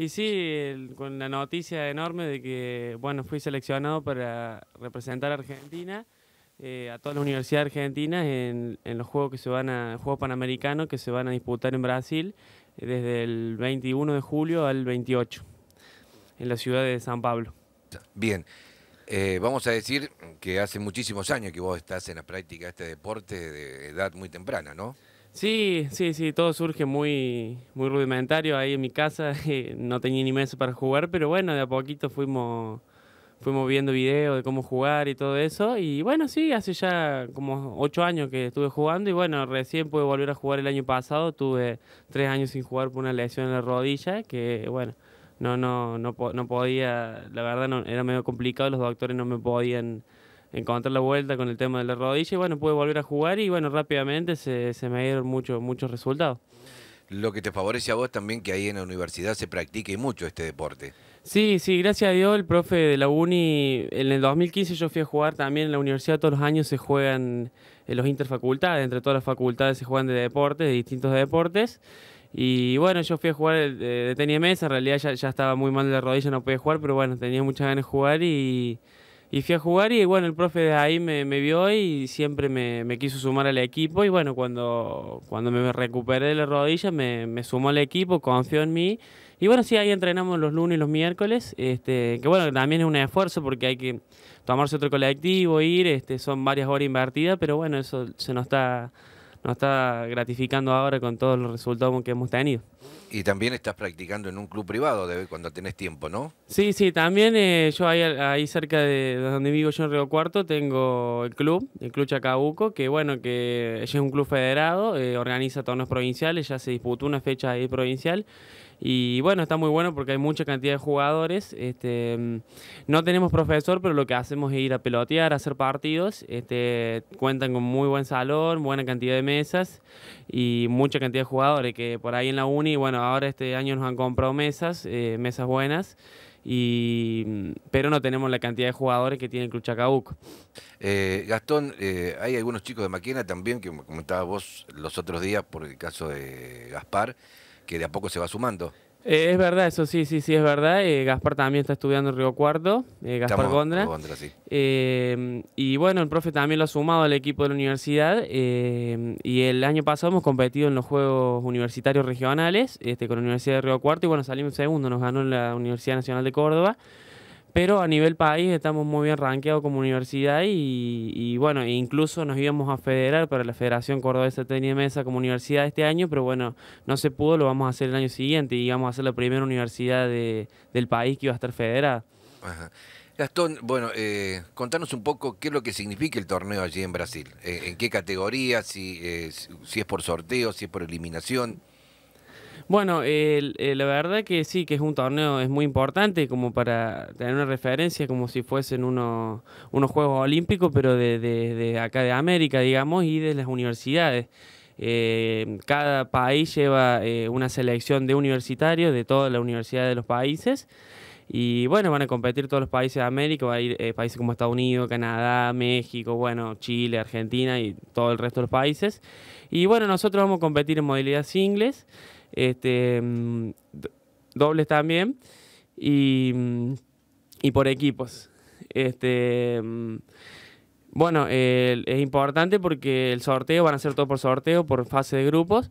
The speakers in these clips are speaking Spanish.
Y sí, con la noticia enorme de que, bueno, fui seleccionado para representar a Argentina, eh, a toda la universidad argentina en, los Juegos que se van a, Juegos Panamericanos que se van a disputar en Brasil eh, desde el 21 de julio al 28, en la ciudad de San Pablo. Bien. Eh, vamos a decir que hace muchísimos años que vos estás en la práctica de este deporte de edad muy temprana, ¿no? Sí, sí, sí, todo surge muy, muy rudimentario ahí en mi casa, eh, no tenía ni mesa para jugar, pero bueno, de a poquito fuimos, fuimos viendo videos de cómo jugar y todo eso, y bueno, sí, hace ya como ocho años que estuve jugando y bueno, recién pude volver a jugar el año pasado, tuve tres años sin jugar por una lesión en la rodilla, que bueno, no, no, no, no podía, la verdad era medio complicado, los doctores no me podían encontrar la vuelta con el tema de la rodilla y bueno, pude volver a jugar y bueno, rápidamente se, se me dieron muchos muchos resultados. Lo que te favorece a vos también que ahí en la universidad se practique mucho este deporte. Sí, sí, gracias a Dios el profe de la uni, en el 2015 yo fui a jugar también en la universidad, todos los años se juegan en los interfacultades, entre todas las facultades se juegan de deportes, de distintos deportes. Y bueno, yo fui a jugar eh, de tenis mesa, en realidad ya, ya estaba muy mal de la rodilla, no podía jugar, pero bueno, tenía muchas ganas de jugar y y fui a jugar y bueno, el profe de ahí me, vio y siempre me, quiso sumar al equipo. Y bueno, cuando, cuando me recuperé de la rodilla, me, sumó al equipo, confió en mí. Y bueno, sí, ahí entrenamos los lunes y los miércoles, este, que bueno, también es un esfuerzo porque hay que tomarse otro colectivo, ir, este, son varias horas invertidas, pero bueno, eso se nos está nos está gratificando ahora con todos los resultados que hemos tenido. Y también estás practicando en un club privado cuando tenés tiempo, ¿no? Sí, sí, también eh, yo ahí, cerca de donde vivo yo en Río Cuarto tengo el club, el Club Chacabuco, que bueno, que es un club federado, eh, organiza torneos provinciales, ya se disputó una fecha ahí provincial. Y bueno, está muy bueno porque hay mucha cantidad de jugadores. Este, mm, no tenemos profesor, pero lo que hacemos es ir a pelotear, a hacer partidos. Este, cuentan con muy buen salón, buena cantidad de mesas y mucha cantidad de jugadores que por ahí en la uni, bueno, ahora este año nos han comprado mesas, eh, mesas buenas. Mm, pero no tenemos la cantidad de jugadores que tiene el Club Chacabuco. Eh, Gastón, eh, hay algunos chicos de Maquina también que comentabas vos los otros días por el caso de Gaspar, que de a poco se va sumando. Eh, es verdad, eso sí, sí, sí, es verdad. Eh, Gaspar también está estudiando en Río Cuarto, eh, Gaspar Gondra. y bueno, el profe también lo ha sumado al equipo de la universidad. y el año pasado hemos competido en los Juegos Universitarios Regionales este, con la Universidad de Río Cuarto y bueno, salimos segundo, nos ganó la Universidad Nacional de Córdoba. Pero a nivel país estamos muy bien ranqueados como universidad y, bueno, incluso nos íbamos a federar para la Federación Cordobesa tenía Mesa como universidad este año, pero bueno, no se pudo, lo vamos a hacer el año siguiente y vamos a ser la primera universidad del país que iba a estar federada. Ajá. Gastón, bueno, eh, contanos un poco qué es lo que significa el torneo allí en Brasil, eh, en qué categoría, eh, si, si es por sorteo, si es por eliminación. Bueno, eh, la verdad que sí, que es un torneo, es muy importante como para tener una referencia, como si fuesen unos, Juegos Olímpicos, pero de, acá de América, digamos, y de las universidades. Eh, cada país lleva eh, una selección de universitarios de todas las universidades de los países. Y bueno, van a competir todos los países de América, va a ir países como Estados Unidos, Canadá, México, bueno, Chile, Argentina y todo el resto de los países. Y bueno, nosotros vamos a competir en modalidad singles este, mm, dobles también y, mm, y por equipos. Este, mm, bueno, es importante porque el sorteo van a ser todo por sorteo, por fase de grupos.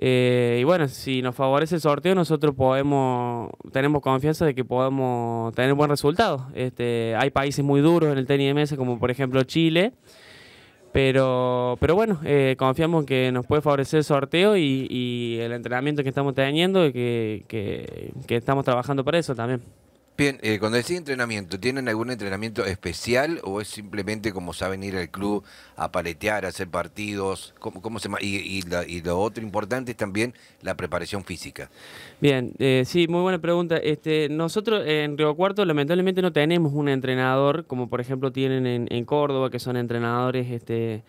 Eh, y bueno, si nos favorece el sorteo, nosotros podemos, tenemos confianza de que podemos tener buen resultado. Este, hay países muy duros en el tenis de mesa, como por ejemplo Chile. Pero, pero bueno, eh, confiamos que nos puede favorecer el sorteo y, el entrenamiento que estamos teniendo y que, que estamos trabajando para eso también. Bien, eh, cuando decís entrenamiento, ¿tienen algún entrenamiento especial o es simplemente como saben ir al club a paletear, a hacer partidos? ¿Cómo, cómo se y, y, lo otro importante es también la preparación física. Bien, eh, sí, muy buena pregunta. Este, nosotros en Río Cuarto lamentablemente no tenemos un entrenador como por ejemplo tienen en, Córdoba, que son entrenadores este,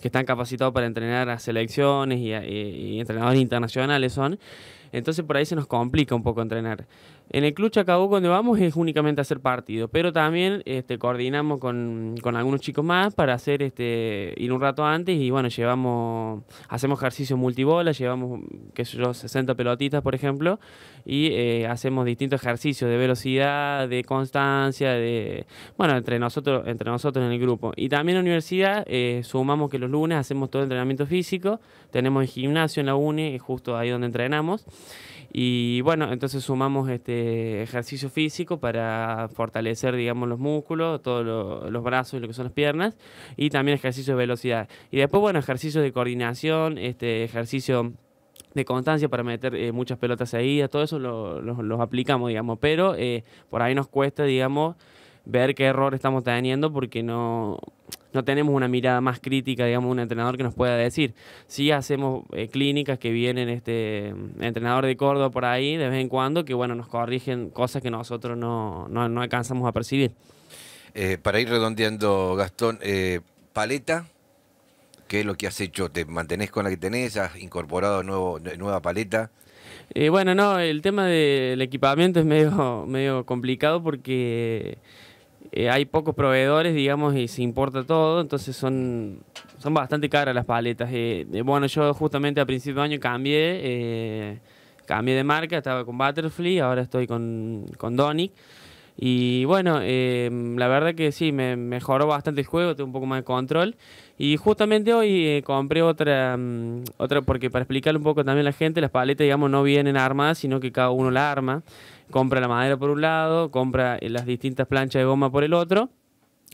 que están capacitados para entrenar a selecciones y, y entrenadores internacionales son. Entonces por ahí se nos complica un poco entrenar. En el Club Chacabuco donde vamos es únicamente hacer partido, pero también este, coordinamos con, algunos chicos más para hacer este, ir un rato antes y bueno, llevamos, hacemos ejercicios multibola, llevamos, qué sé yo, 60 pelotitas, por ejemplo, y eh, hacemos distintos ejercicios de velocidad, de constancia, de bueno, entre nosotros, entre nosotros en el grupo. Y también en la universidad eh, sumamos que los lunes hacemos todo el entrenamiento físico, tenemos el gimnasio en la UNE, justo ahí donde entrenamos. Y bueno, entonces sumamos este este ejercicio físico para fortalecer, digamos, los músculos, todos los brazos y lo que son las piernas, y también ejercicio de velocidad. Y después, bueno, ejercicio de coordinación, este, ejercicio de constancia para meter eh, muchas pelotas ahí todo eso los lo, aplicamos, digamos, pero eh, por ahí nos cuesta, digamos, ver qué error estamos teniendo porque no no tenemos una mirada más crítica, digamos, un entrenador que nos pueda decir. Sí hacemos eh, clínicas que vienen este entrenador de Córdoba por ahí de vez en cuando, que bueno, nos corrigen cosas que nosotros no, no, alcanzamos a percibir. Eh, para ir redondeando, Gastón, eh, paleta, ¿qué es lo que has hecho? ¿Te mantenés con la que tenés? ¿Has incorporado nueva paleta? bueno, no, el tema del equipamiento es medio, medio complicado porque eh, hay pocos proveedores, digamos, y se importa todo, entonces son, son bastante caras las paletas. Eh, eh, bueno, yo justamente a principio de año cambié, cambié de marca, estaba con Butterfly, ahora estoy con, con Donic. Y bueno, em, la verdad que sí, me mejoró bastante el juego, tengo un poco más de control. Y justamente hoy eh, compré otra, mm, otra, porque para explicarle un poco también a la gente, las paletas, digamos, no vienen armadas, sino que cada uno la arma. Compra la madera por un lado, compra eh, las distintas planchas de goma por el otro.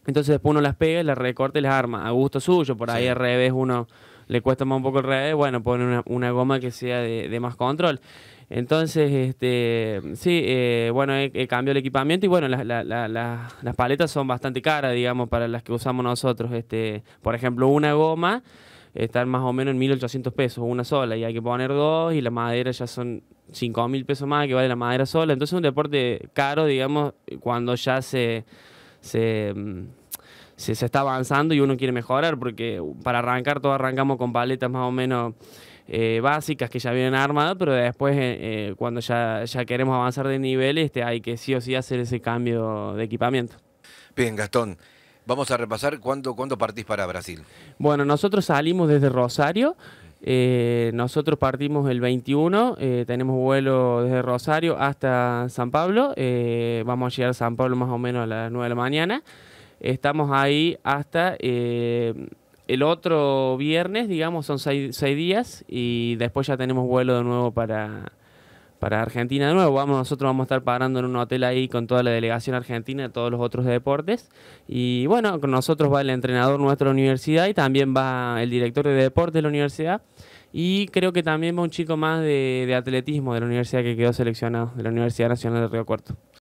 Entonces después uno las pega, las recorta y las arma, a gusto suyo. Por ahí al revés uno le cuesta más un poco el revés, bueno, pone una, goma que sea de más control. Entonces, este, sí, eh, bueno, he, cambiado el equipamiento y bueno, las paletas son bastante caras, digamos, para las que usamos nosotros. Este, por ejemplo, una goma está más o menos en 1.800 pesos, una sola, y hay que poner dos, y la madera ya son 5.000 pesos más que vale la madera sola. Entonces es un deporte caro, digamos, cuando ya se, mm, se, se está avanzando y uno quiere mejorar, porque para arrancar todos arrancamos con paletas más o menos eh, básicas que ya vienen armadas, pero después eh, eh, cuando ya, ya queremos avanzar de nivel este, hay que sí o sí hacer ese cambio de equipamiento. Bien, Gastón. Vamos a repasar cuándo, partís para Brasil. Bueno, nosotros salimos desde Rosario. nosotros partimos el 21, tenemos vuelo desde Rosario hasta San Pablo, vamos a llegar a San Pablo más o menos a las 9 de la mañana, estamos ahí hasta el otro viernes, digamos, son seis, días y después ya tenemos vuelo de nuevo para, para Argentina de nuevo. Vamos, nosotros vamos a estar parando en un hotel ahí con toda la delegación argentina y todos los otros deportes. Y bueno, con nosotros va el entrenador nuestro de la universidad y también va el director de deportes de la universidad. Y creo que también va un chico más de, de atletismo de la universidad que quedó seleccionado, de la Universidad Nacional de Río Cuarto.